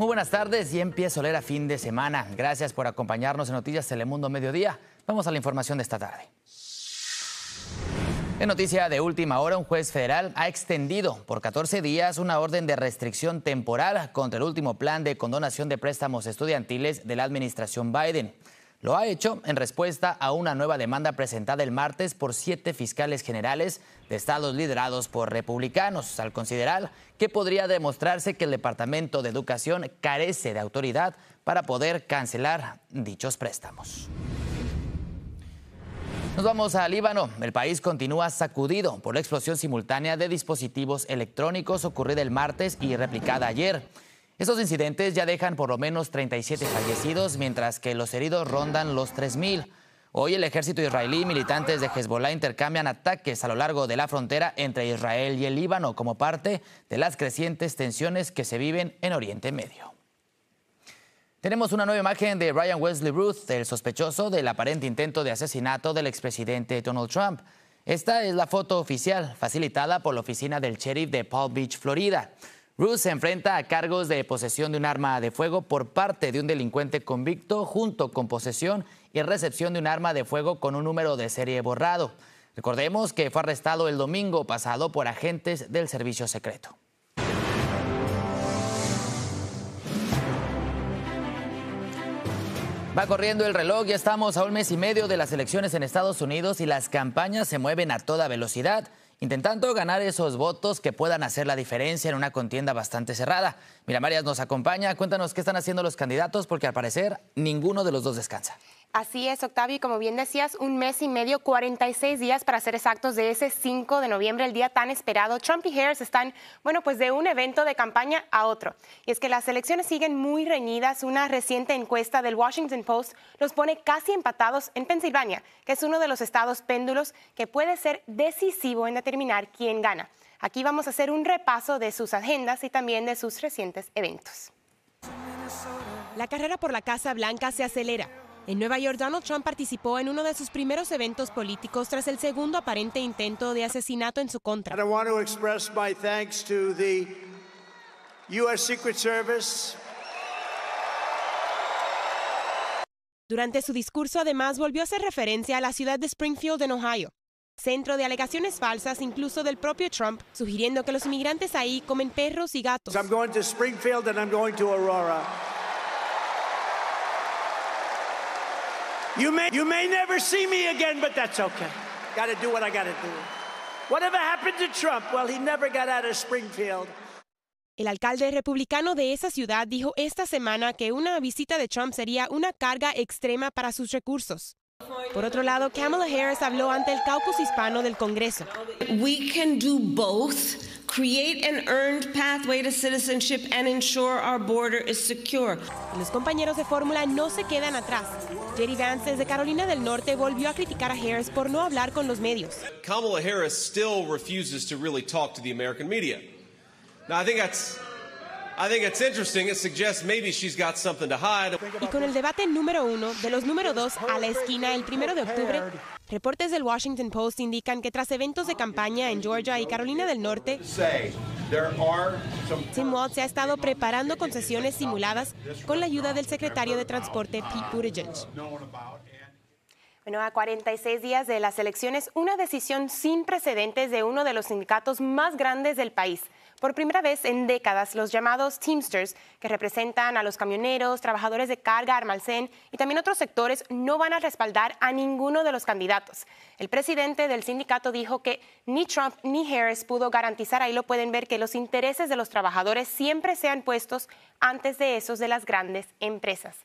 Muy buenas tardes y empieza a fin de semana. Gracias por acompañarnos en Noticias Telemundo Mediodía. Vamos a la información de esta tarde. En noticia de última hora, un juez federal ha extendido por 14 días una orden de restricción temporal contra el último plan de condonación de préstamos estudiantiles de la administración Biden. Lo ha hecho en respuesta a una nueva demanda presentada el martes por siete fiscales generales de estados liderados por republicanos, al considerar que podría demostrarse que el Departamento de Educación carece de autoridad para poder cancelar dichos préstamos. Nos vamos a Líbano. El país continúa sacudido por la explosión simultánea de dispositivos electrónicos ocurrida el martes y replicada ayer. Estos incidentes ya dejan por lo menos 37 fallecidos, mientras que los heridos rondan los 3.000. Hoy el ejército israelí y militantes de Hezbollah intercambian ataques a lo largo de la frontera entre Israel y el Líbano como parte de las crecientes tensiones que se viven en Oriente Medio. Tenemos una nueva imagen de Ryan Wesley Ruth, el sospechoso del aparente intento de asesinato del expresidente Donald Trump. Esta es la foto oficial facilitada por la oficina del sheriff de Palm Beach, Florida. Ruth se enfrenta a cargos de posesión de un arma de fuego por parte de un delincuente convicto junto con posesión y recepción de un arma de fuego con un número de serie borrado. Recordemos que fue arrestado el domingo pasado por agentes del servicio secreto. Va corriendo el reloj, ya estamos a un mes y medio de las elecciones en Estados Unidos y las campañas se mueven a toda velocidad intentando ganar esos votos que puedan hacer la diferencia en una contienda bastante cerrada. Mira, Marias nos acompaña, cuéntanos qué están haciendo los candidatos, porque al parecer ninguno de los dos descansa. Así es, Octavio, y como bien decías, un mes y medio, 46 días para ser exactos de ese 5 de noviembre, el día tan esperado. Trump y Harris están, bueno, pues de un evento de campaña a otro. Y es que las elecciones siguen muy reñidas. Una reciente encuesta del Washington Post los pone casi empatados en Pensilvania, que es uno de los estados péndulos que puede ser decisivo en determinar quién gana. Aquí vamos a hacer un repaso de sus agendas y también de sus recientes eventos. La carrera por la Casa Blanca se acelera. En Nueva York, Donald Trump participó en uno de sus primeros eventos políticos tras el segundo aparente intento de asesinato en su contra. Durante su discurso, además, volvió a hacer referencia a la ciudad de Springfield, en Ohio, centro de alegaciones falsas incluso del propio Trump, sugiriendo que los inmigrantes ahí comen perros y gatos. Springfield Aurora. El alcalde republicano de esa ciudad dijo esta semana que una visita de Trump sería una carga extrema para sus recursos. Por otro lado, Kamala Harris habló ante el caucus hispano del Congreso. We can do both. Create an earned pathway to citizenship and ensure our border is secure. Los compañeros de fórmula no se quedan atrás. Jerry Vance desde Carolina del Norte volvió a criticar a Harris por no hablar con los medios. Kamala Harris still refuses to really talk to the American media. Now I think that's Y con el debate número uno de los número dos a la esquina el primero de octubre, reportes del Washington Post indican que tras eventos de campaña en Georgia y Carolina del Norte, Tim Walz se ha estado preparando concesiones simuladas con la ayuda del secretario de Transporte Pete Buttigieg. Bueno, a 46 días de las elecciones, una decisión sin precedentes de uno de los sindicatos más grandes del país por primera vez en décadas, los llamados Teamsters, que representan a los camioneros, trabajadores de carga, almacén y también otros sectores, no van a respaldar a ninguno de los candidatos. El presidente del sindicato dijo que ni Trump ni Harris pudo garantizar, ahí lo pueden ver, que los intereses de los trabajadores siempre sean puestos antes de esos de las grandes empresas.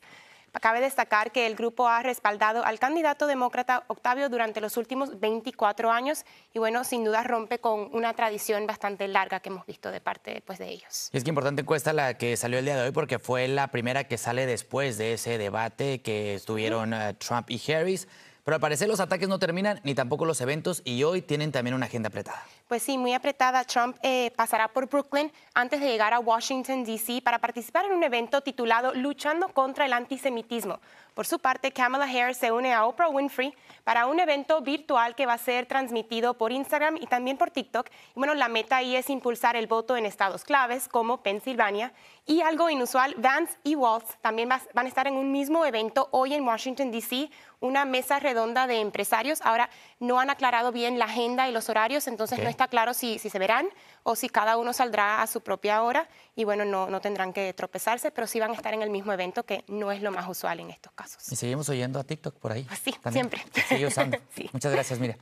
Cabe destacar que el grupo ha respaldado al candidato demócrata Octavio durante los últimos 24 años y bueno, sin duda rompe con una tradición bastante larga que hemos visto de parte pues, de ellos. es que importante encuesta la que salió el día de hoy porque fue la primera que sale después de ese debate que estuvieron eh, Trump y Harris. Pero al parecer los ataques no terminan ni tampoco los eventos y hoy tienen también una agenda apretada. Pues sí, muy apretada. Trump eh, pasará por Brooklyn antes de llegar a Washington, D.C. para participar en un evento titulado Luchando contra el antisemitismo. Por su parte, Kamala Harris se une a Oprah Winfrey para un evento virtual que va a ser transmitido por Instagram y también por TikTok. Y bueno, la meta ahí es impulsar el voto en estados claves como Pensilvania. Y algo inusual, Vance y Waltz también van a estar en un mismo evento hoy en Washington, D.C., una mesa redonda de empresarios. Ahora no han aclarado bien la agenda y los horarios, entonces no está claro si se verán o si cada uno saldrá a su propia hora y bueno, no, tendrán que tropezarse, pero sí van a estar en el mismo evento, que no es lo más usual en estos casos. Y seguimos oyendo a TikTok por ahí. Pues sí, siempre. Sigue usando. Muchas gracias, mira.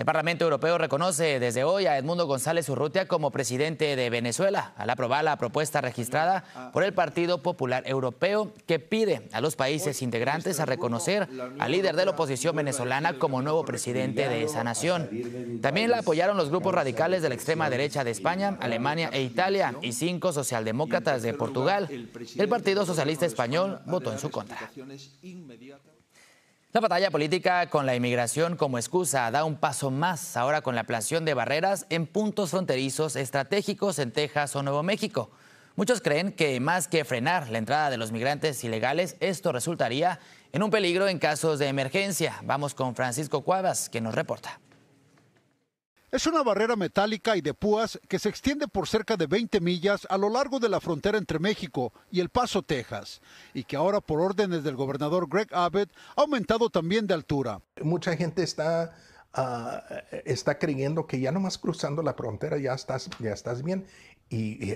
El Parlamento Europeo reconoce desde hoy a Edmundo González Urrutia como presidente de Venezuela al aprobar la propuesta registrada por el Partido Popular Europeo que pide a los países integrantes este a reconocer al líder de la oposición venezolana como nuevo presidente de esa nación. También la apoyaron los grupos radicales de la extrema derecha de España, Alemania e Italia y cinco socialdemócratas de Portugal. El Partido Socialista Español votó en su contra. La batalla política con la inmigración como excusa da un paso más ahora con la aplación de barreras en puntos fronterizos estratégicos en Texas o Nuevo México. Muchos creen que más que frenar la entrada de los migrantes ilegales, esto resultaría en un peligro en casos de emergencia. Vamos con Francisco Cuevas, que nos reporta. Es una barrera metálica y de púas que se extiende por cerca de 20 millas a lo largo de la frontera entre México y El Paso, Texas, y que ahora por órdenes del gobernador Greg Abbott ha aumentado también de altura. Mucha gente está, ah, está creyendo que ya nomás cruzando la frontera ya estás, ya estás bien y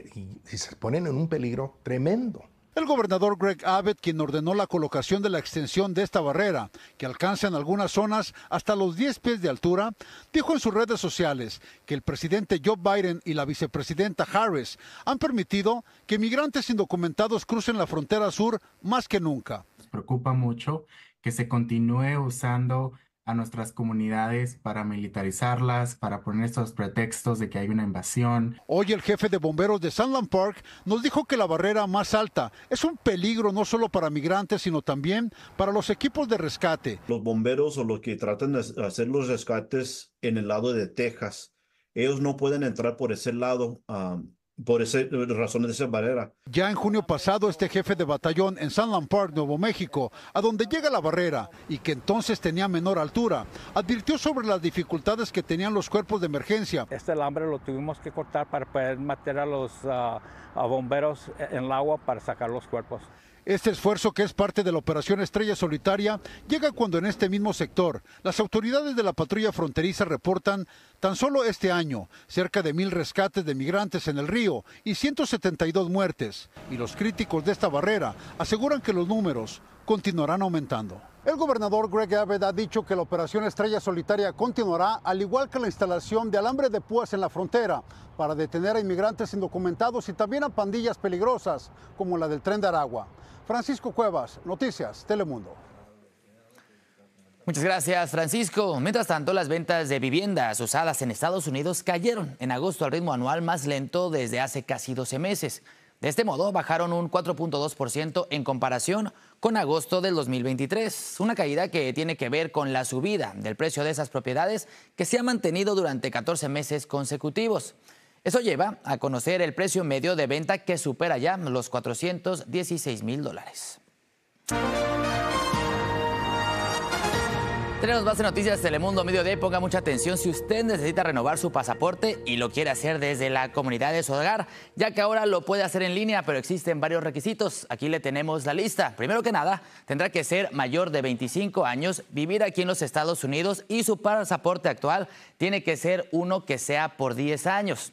se ponen en un peligro tremendo. El gobernador Greg Abbott, quien ordenó la colocación de la extensión de esta barrera, que alcanza en algunas zonas hasta los 10 pies de altura, dijo en sus redes sociales que el presidente Joe Biden y la vicepresidenta Harris han permitido que migrantes indocumentados crucen la frontera sur más que nunca. preocupa mucho que se continúe usando a nuestras comunidades para militarizarlas, para poner estos pretextos de que hay una invasión. Hoy el jefe de bomberos de Sandland Park nos dijo que la barrera más alta es un peligro no solo para migrantes, sino también para los equipos de rescate. Los bomberos o los que tratan de hacer los rescates en el lado de Texas, ellos no pueden entrar por ese lado. Ah, por esas razones de esa barrera. Ya en junio pasado, este jefe de batallón en San Lampard, Nuevo México, a donde llega la barrera y que entonces tenía menor altura, advirtió sobre las dificultades que tenían los cuerpos de emergencia. Este alambre lo tuvimos que cortar para poder meter a los ah, bomberos en el agua para sacar los cuerpos. Este esfuerzo, que es parte de la Operación Estrella Solitaria, llega cuando en este mismo sector las autoridades de la patrulla fronteriza reportan tan solo este año cerca de mil rescates de migrantes en el río y 172 muertes. Y los críticos de esta barrera aseguran que los números continuarán aumentando. El gobernador Greg Abbott ha dicho que la operación Estrella Solitaria continuará, al igual que la instalación de alambre de púas en la frontera, para detener a inmigrantes indocumentados y también a pandillas peligrosas, como la del tren de Aragua. Francisco Cuevas, Noticias, Telemundo. Muchas gracias, Francisco. Mientras tanto, las ventas de viviendas usadas en Estados Unidos cayeron en agosto al ritmo anual más lento desde hace casi 12 meses. De este modo, bajaron un 4.2% en comparación con agosto del 2023, una caída que tiene que ver con la subida del precio de esas propiedades que se ha mantenido durante 14 meses consecutivos. Eso lleva a conocer el precio medio de venta que supera ya los 416 mil dólares. Tenemos más de noticias Telemundo Mediodía. Ponga mucha atención si usted necesita renovar su pasaporte y lo quiere hacer desde la comunidad de su hogar, ya que ahora lo puede hacer en línea, pero existen varios requisitos. Aquí le tenemos la lista. Primero que nada, tendrá que ser mayor de 25 años, vivir aquí en los Estados Unidos y su pasaporte actual tiene que ser uno que sea por 10 años.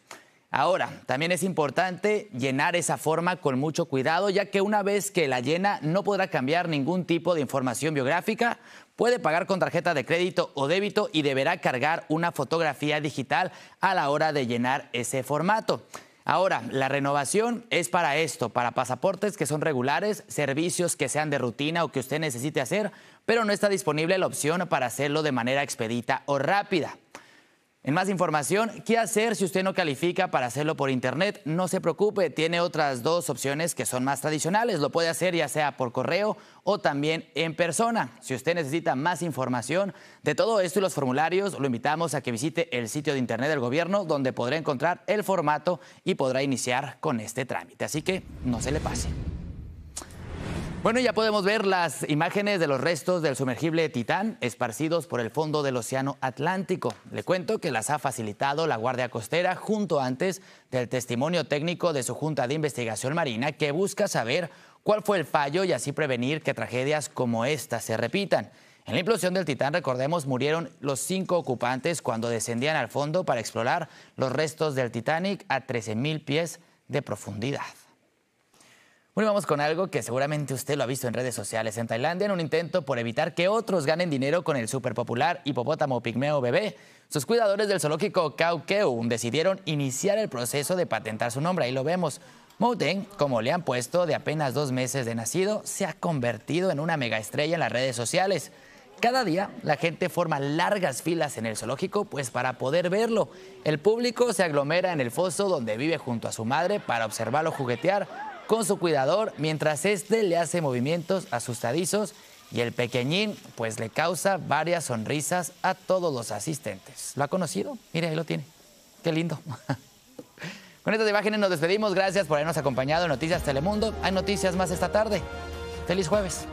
Ahora, también es importante llenar esa forma con mucho cuidado, ya que una vez que la llena no podrá cambiar ningún tipo de información biográfica, Puede pagar con tarjeta de crédito o débito y deberá cargar una fotografía digital a la hora de llenar ese formato. Ahora, la renovación es para esto, para pasaportes que son regulares, servicios que sean de rutina o que usted necesite hacer, pero no está disponible la opción para hacerlo de manera expedita o rápida. En más información, ¿qué hacer si usted no califica para hacerlo por internet? No se preocupe, tiene otras dos opciones que son más tradicionales. Lo puede hacer ya sea por correo o también en persona. Si usted necesita más información de todo esto y los formularios, lo invitamos a que visite el sitio de internet del gobierno donde podrá encontrar el formato y podrá iniciar con este trámite. Así que no se le pase. Bueno, ya podemos ver las imágenes de los restos del sumergible Titán esparcidos por el fondo del Océano Atlántico. Le cuento que las ha facilitado la Guardia Costera junto antes del testimonio técnico de su Junta de Investigación Marina que busca saber cuál fue el fallo y así prevenir que tragedias como esta se repitan. En la implosión del Titán, recordemos, murieron los cinco ocupantes cuando descendían al fondo para explorar los restos del Titanic a 13.000 pies de profundidad. Bueno, vamos con algo que seguramente usted lo ha visto en redes sociales. En Tailandia, en un intento por evitar que otros ganen dinero con el superpopular hipopótamo pigmeo bebé, sus cuidadores del zoológico Khao Keum decidieron iniciar el proceso de patentar su nombre. Ahí lo vemos. Mouten, como le han puesto de apenas dos meses de nacido, se ha convertido en una mega estrella en las redes sociales. Cada día la gente forma largas filas en el zoológico pues para poder verlo. El público se aglomera en el foso donde vive junto a su madre para observarlo juguetear con su cuidador, mientras este le hace movimientos asustadizos y el pequeñín pues le causa varias sonrisas a todos los asistentes. ¿Lo ha conocido? Mire, ahí lo tiene. Qué lindo. Con estas imágenes nos despedimos. Gracias por habernos acompañado en Noticias Telemundo. Hay noticias más esta tarde. Feliz jueves.